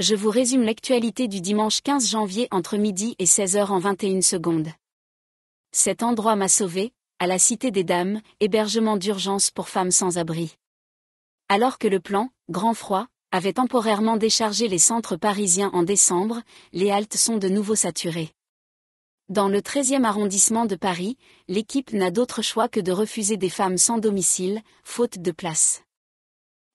je vous résume l'actualité du dimanche 15 janvier entre midi et 16h en 21 secondes. Cet endroit m'a sauvé, à la Cité des Dames, hébergement d'urgence pour femmes sans abri. Alors que le plan, Grand Froid, avait temporairement déchargé les centres parisiens en décembre, les haltes sont de nouveau saturées. Dans le 13e arrondissement de Paris, l'équipe n'a d'autre choix que de refuser des femmes sans domicile, faute de place.